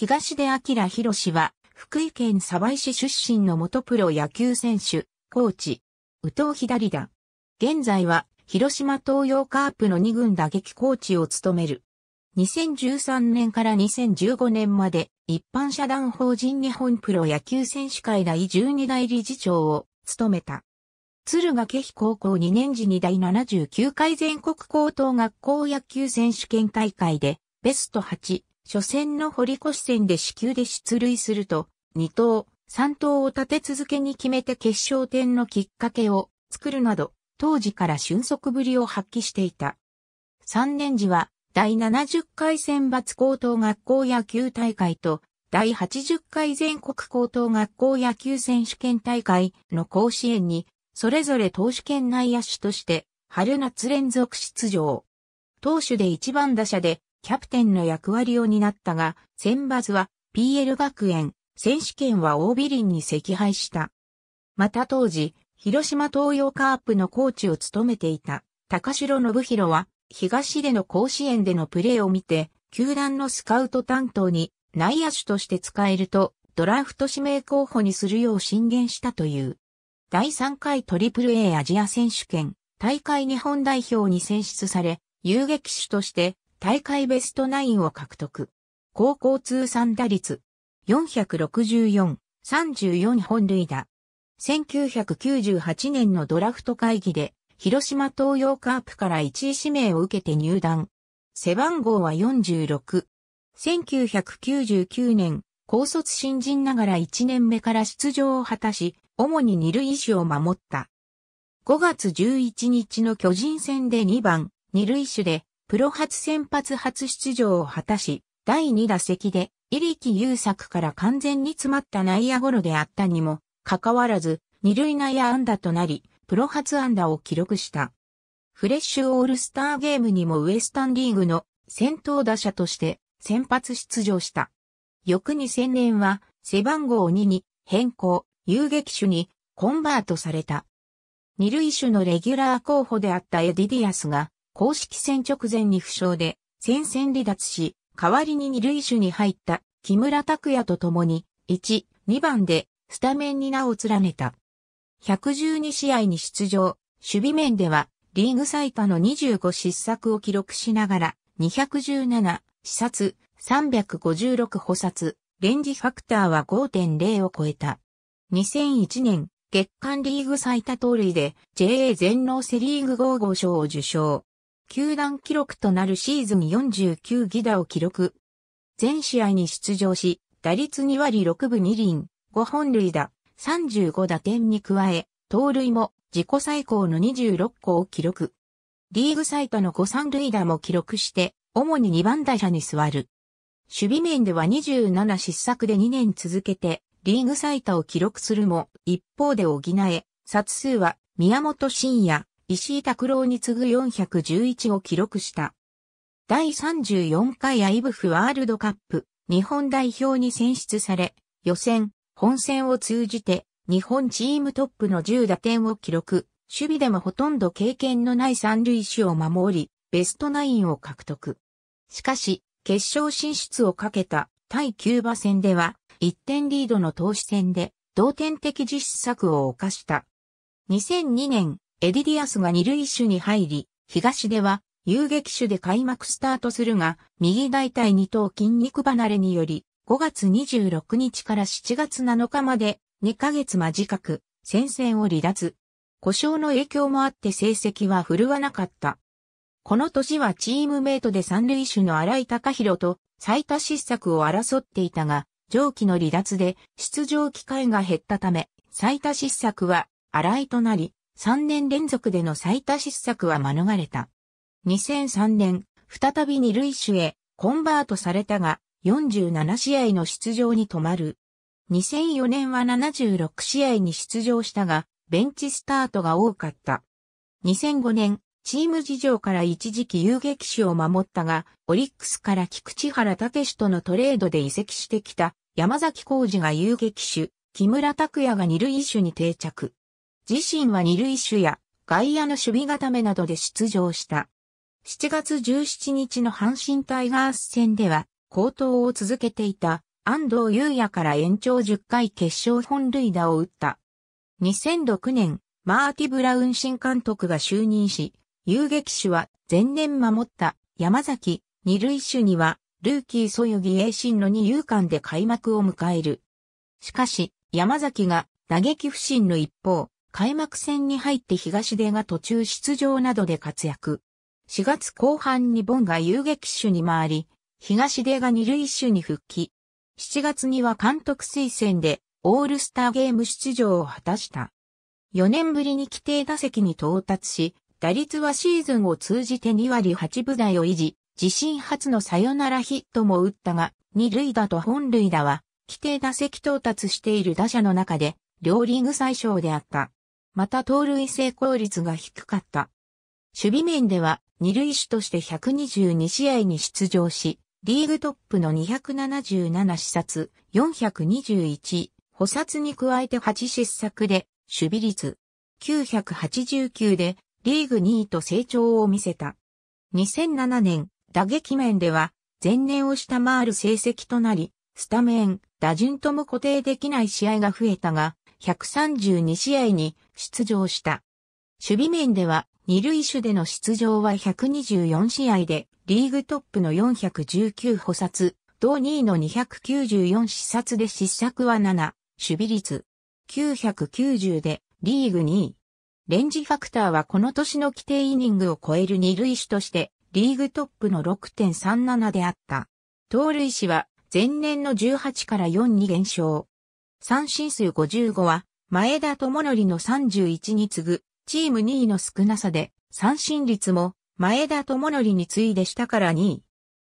東出明宏は、福井県鯖江市出身の元プロ野球選手、コーチ、宇藤左だ。現在は、広島東洋カープの2軍打撃コーチを務める。2013年から2015年まで、一般社団法人日本プロ野球選手会第12代理事長を務めた。敦賀気比高校2年時に第79回全国高等学校野球選手権大会で、ベスト8、初戦の堀越戦で死球で出塁すると、2投、3投を立て続けに決めて決勝点のきっかけを作るなど、当時から俊足ぶりを発揮していた。3年時は、第70回選抜高等学校野球大会と、第80回全国高等学校野球選手権大会の甲子園に、それぞれ投手権内野手として、春夏連続出場。投手で1番打者でキャプテンの役割を担ったが、選抜は PL 学園、選手権は OB 林に惜敗した。また当時、広島東洋カープのコーチを務めていた高城信弘は、東での甲子園でのプレーを見て、球団のスカウト担当に内野手として使えると、ドラフト指名候補にするよう進言したという。第3回 AAA アジア選手権大会日本代表に選出され、遊撃手として大会ベストナインを獲得。高校通算打率464、34本塁打。1998年のドラフト会議で、広島東洋カープから1位指名を受けて入団。背番号は46。1999年、高卒新人ながら1年目から出場を果たし、主に二塁手を守った。5月11日の巨人戦で2番、二塁手でプロ初先発初出場を果たし、第2打席で、入木優作から完全に詰まった内野ゴロであったにも、かかわらず、二塁内野安打となり、プロ初安打を記録した。フレッシュオールスターゲームにもウエスタンリーグの先頭打者として先発出場した。翌2000年は背番号2に変更、遊撃手にコンバートされた。二塁手のレギュラー候補であったエディディアスが公式戦直前に負傷で戦線離脱し、代わりに二塁手に入った木村拓也と共に1、2番でスタメンに名を連ねた。112試合に出場、守備面ではリーグ最多の25失策を記録しながら217、視察、356補殺、レンジファクターは5.0を超えた。2001年、月間リーグ最多盗塁で JA 全農セリーグ5号賞を受賞。球団記録となるシーズン49ギダを記録。全試合に出場し、打率2割6分2厘、5本塁打、35打点に加え、盗塁も自己最高の26個を記録。リーグ最多の5三塁打も記録して、主に2番打者に座る。守備面では27失策で2年続けて、リーグ最多を記録するも、一方で補え、殺数は宮本慎也、石井拓郎に次ぐ411を記録した。第34回アイブフワールドカップ日本代表に選出され、予選、本戦を通じて日本チームトップの10打点を記録、守備でもほとんど経験のない三塁手を守り、ベストナインを獲得。しかし、決勝進出をかけた対キューバ戦では、1点リードの投手戦で、同点的実施策を犯した。2002年エディディアスが二塁手に入り、東では遊撃手で開幕スタートするが、右大腿二頭筋肉離れにより、5月26日から7月7日まで2ヶ月間近く戦線を離脱。故障の影響もあって成績は振るわなかった。この年はチームメイトで三塁手の荒井隆弘と最多失策を争っていたが、上記の離脱で出場機会が減ったため、最多失策は荒井となり、3年連続での最多失策は免れた。2003年、再び二塁手へコンバートされたが、47試合の出場に止まる。2004年は76試合に出場したが、ベンチスタートが多かった。2005年、チーム事情から一時期遊撃手を守ったが、オリックスから菊池原武とのトレードで移籍してきた山崎浩二が遊撃手、木村拓也が二塁手に定着。自身は二塁手や外野の守備固めなどで出場した。7月17日の阪神タイガース戦では、高投を続けていた安藤優也から延長10回決勝本塁打を打った。2006年、マーティ・ブラウン新監督が就任し、遊撃手は前年守った山崎、二塁手にはルーキーソヨギ栄新の二遊間で開幕を迎える。しかし、山崎が打撃不振の一方、開幕戦に入って東出が途中出場などで活躍。4月後半にボンが遊撃手に回り、東出が二塁手に復帰。7月には監督推薦でオールスターゲーム出場を果たした。4年ぶりに規定打席に到達し、打率はシーズンを通じて2割8分台を維持、自身初のサヨナラヒットも打ったが、二塁打と本塁打は、規定打席到達している打者の中で、両リーグ最小であった。また盗塁成功率が低かった。守備面では二塁手として122試合に出場し、リーグトップの277視察、421、補殺に加えて8失策で、守備率989でリーグ2位と成長を見せた。2007年、打撃面では前年を下回る成績となり、スタメン、打順とも固定できない試合が増えたが、132試合に出場した。守備面では二塁手での出場は124試合でリーグトップの419補殺、同2位の294視察で失策は7、守備率990でリーグ2位。レンジファクターはこの年の規定イニングを超える二塁手としてリーグトップの6.37であった。盗塁手は前年の18から4に減少。三振数55は、前田智則の31に次ぐ、チーム2位の少なさで、三振率も、前田智則に次いでしたから2位。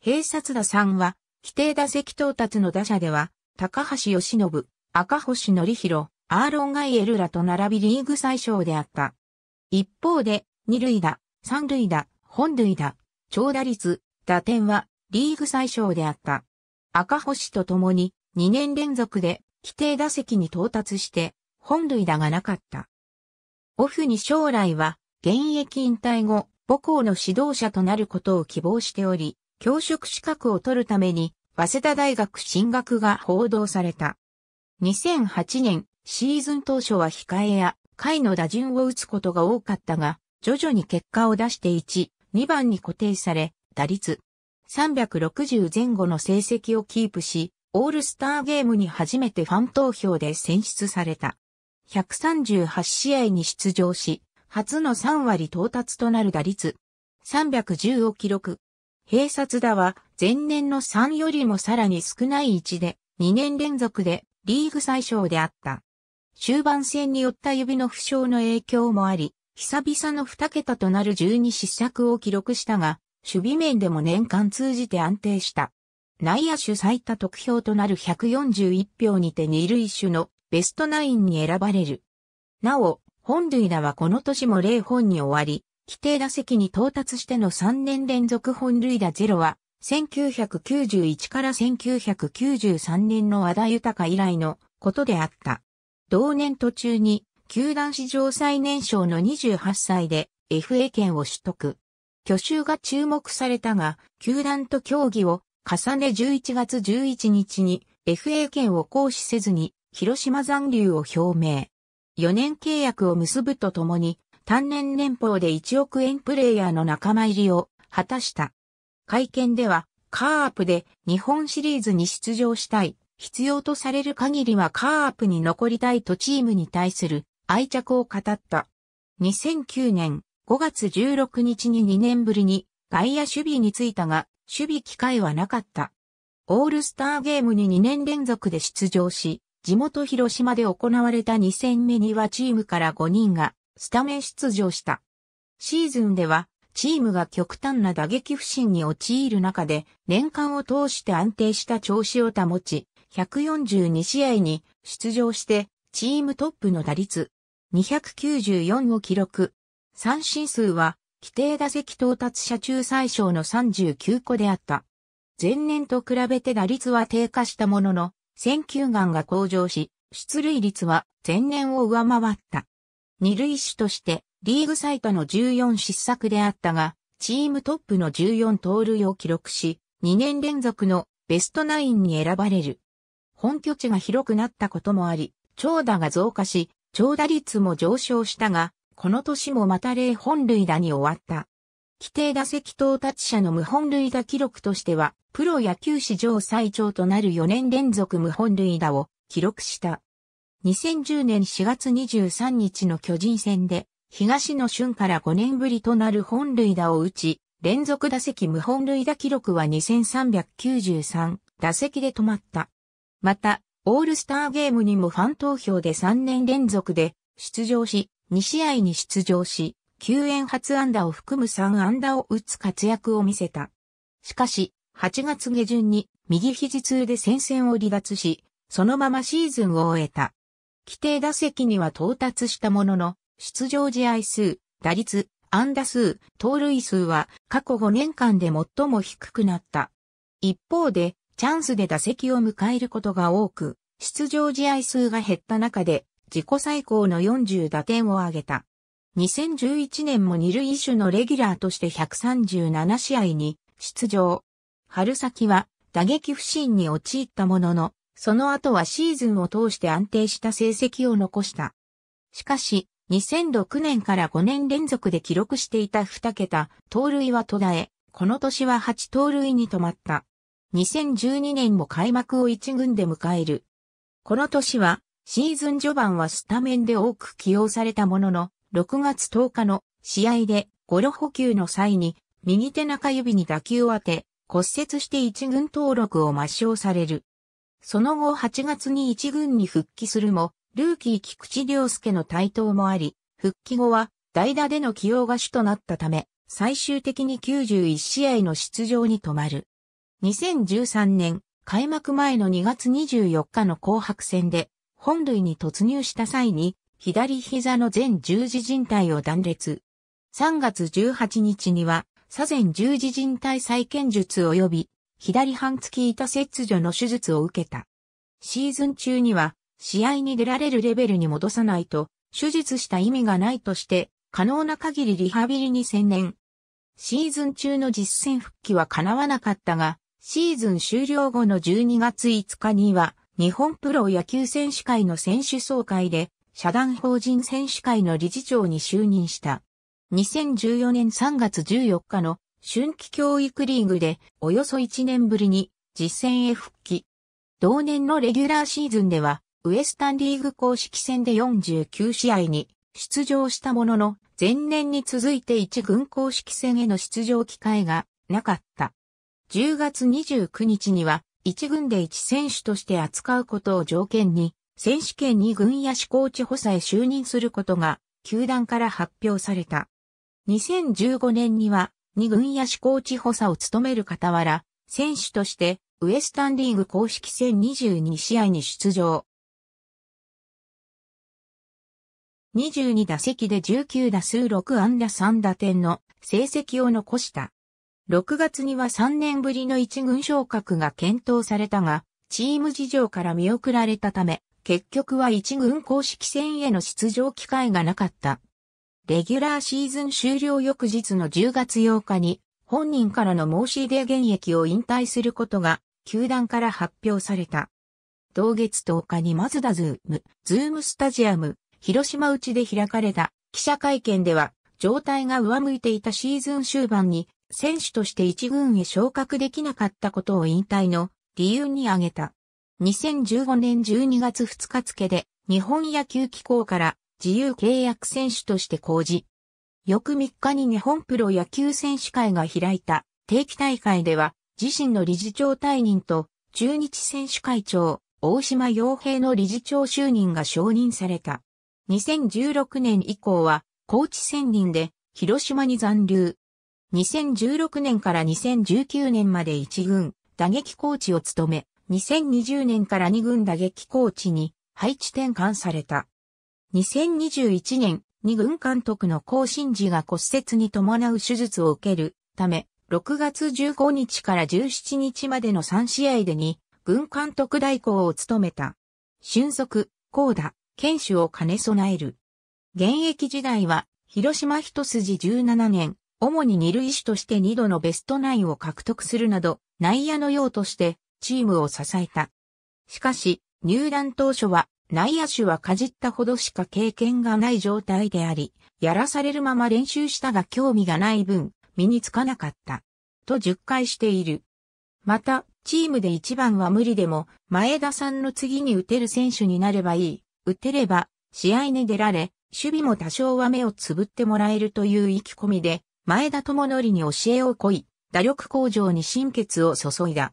併殺打3は、規定打席到達の打者では、高橋義信、赤星則弘、アーロン・ガイエルらと並びリーグ最小であった。一方で、二塁打、三塁打、本塁打、長打率、打点は、リーグ最小であった。赤星と共に、2年連続で、規定打席に到達して、本塁打がなかった。オフに将来は、現役引退後、母校の指導者となることを希望しており、教職資格を取るために、早稲田大学進学が報道された。2008年、シーズン当初は控えや、下位の打順を打つことが多かったが、徐々に結果を出して1、2番に固定され、打率360前後の成績をキープし、オールスターゲームに初めてファン投票で選出された。138試合に出場し、初の3割到達となる打率310を記録。併殺打は前年の3よりもさらに少ない位置で2年連続でリーグ最小であった。終盤戦によった指の負傷の影響もあり、久々の2桁となる12失策を記録したが、守備面でも年間通じて安定した。内野手最多得票となる141票にて二塁手のベストナインに選ばれる。なお、本塁打はこの年も0本に終わり、規定打席に到達しての3年連続本塁打0は、1991から1993年の和田豊以来のことであった。同年途中に、球団史上最年少の28歳で FA 権を取得。挙手が注目されたが、球団と競技を重ね11月11日に FA 権を行使せずに広島残留を表明。4年契約を結ぶとともに、単年年俸で1億円プレイヤーの仲間入りを果たした。会見では、カーアップで日本シリーズに出場したい、必要とされる限りはカーアップに残りたいとチームに対する愛着を語った。2009年5月16日に2年ぶりに外野守備についたが、守備機会はなかった。オールスターゲームに2年連続で出場し、地元広島で行われた2戦目にはチームから5人がスタメン出場した。シーズンではチームが極端な打撃不振に陥る中で年間を通して安定した調子を保ち、142試合に出場してチームトップの打率294を記録。三振数は規定打席到達者中最小の39個であった。前年と比べて打率は低下したものの、選球眼が向上し、出塁率は前年を上回った。二塁手としてリーグ最多の14失策であったが、チームトップの14盗塁を記録し、2年連続のベストナインに選ばれる。本拠地が広くなったこともあり、長打が増加し、長打率も上昇したが、この年もまた0本類打に終わった。規定打席到達者の無本類打記録としては、プロ野球史上最長となる4年連続無本類打を記録した。2010年4月23日の巨人戦で、東の春から5年ぶりとなる本類打を打ち、連続打席無本類打記録は2393打席で止まった。また、オールスターゲームにもファン投票で3年連続で出場し、2試合に出場し、救援初安打を含む3安打を打つ活躍を見せた。しかし、8月下旬に右肘痛で戦線を離脱し、そのままシーズンを終えた。規定打席には到達したものの、出場試合数、打率、安打数、盗塁数は過去5年間で最も低くなった。一方で、チャンスで打席を迎えることが多く、出場試合数が減った中で、自己最高の40打点を挙げた。2011年も二塁手のレギュラーとして137試合に出場。春先は打撃不振に陥ったものの、その後はシーズンを通して安定した成績を残した。しかし、2006年から5年連続で記録していた2桁、盗塁は途絶え、この年は8盗塁に止まった。2012年も開幕を1軍で迎える。この年はシーズン序盤はスタメンで多く起用されたものの、6月10日の試合でゴロ補給の際に右手中指に打球を当て、骨折して一軍登録を抹消される。その後8月に一軍に復帰するも、ルーキー菊池良介の台頭もあり、復帰後は代打での起用が主となったため、最終的に91試合の出場に止まる。2013年、開幕前の2月24日の紅白戦で、本類に突入した際に、左膝の全十字靭帯を断裂。3月18日には、左前十字靭帯再建術及び、左半月板切除の手術を受けた。シーズン中には、試合に出られるレベルに戻さないと、手術した意味がないとして、可能な限りリハビリに専念。シーズン中の実戦復帰は叶わなかったが、シーズン終了後の12月5日には、日本プロ野球選手会の選手総会で、社団法人選手会の理事長に就任した。2014年3月14日の春季教育リーグでおよそ1年ぶりに実戦へ復帰。同年のレギュラーシーズンではウエスタンリーグ公式戦で49試合に出場したものの前年に続いて1軍公式戦への出場機会がなかった。10月29日には一軍で一選手として扱うことを条件に、選手権に軍や志向地補佐へ就任することが、球団から発表された。2015年には、二軍や志向地補佐を務める傍ら、選手として、ウエスタンリーグ公式戦22試合に出場。22打席で19打数6安打3打点の成績を残した。6月には3年ぶりの一軍昇格が検討されたが、チーム事情から見送られたため、結局は一軍公式戦への出場機会がなかった。レギュラーシーズン終了翌日の10月8日に、本人からの申し出現役を引退することが、球団から発表された。同月10日にマズダズーム、ズームスタジアム、広島内で開かれた記者会見では、状態が上向いていたシーズン終盤に選手として一軍へ昇格できなかったことを引退の理由に挙げた。2015年12月2日付で日本野球機構から自由契約選手として公示。翌3日に日本プロ野球選手会が開いた定期大会では自身の理事長退任と中日選手会長大島洋平の理事長就任が承認された。2016年以降は高知専任で広島に残留。2016年から2019年まで1軍打撃コーチを務め、2020年から2軍打撃コーチに配置転換された。2021年、2軍監督の更新時が骨折に伴う手術を受けるため、6月15日から17日までの3試合でに、軍監督代行を務めた。俊足、高打、剣手を兼ね備える。現役時代は、広島一筋17年、主に二塁手として二度のベストナインを獲得するなど、内野の用としてチームを支えた。しかし、入団当初は内野手はかじったほどしか経験がない状態であり、やらされるまま練習したが興味がない分、身につかなかった。と十回している。また、チームで一番は無理でも、前田さんの次に打てる選手になればいい。打てれば、試合に出られ、守備も多少は目をつぶってもらえるという意気込みで、前田智則に教えをこい、打力向上に心血を注いだ。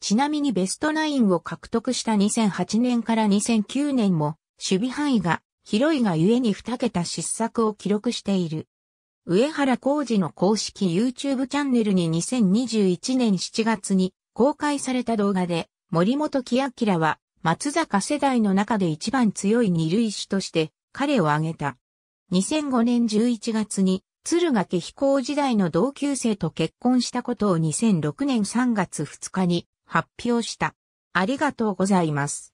ちなみにベストナインを獲得した2008年から2009年も、守備範囲が広いがゆえに2桁失策を記録している。上原浩二の公式 YouTube チャンネルに2021年7月に公開された動画で、森本木明は松坂世代の中で一番強い二塁手として彼を挙げた。2005年11月に鶴ヶ家飛行時代の同級生と結婚したことを2006年3月2日に発表した。ありがとうございます。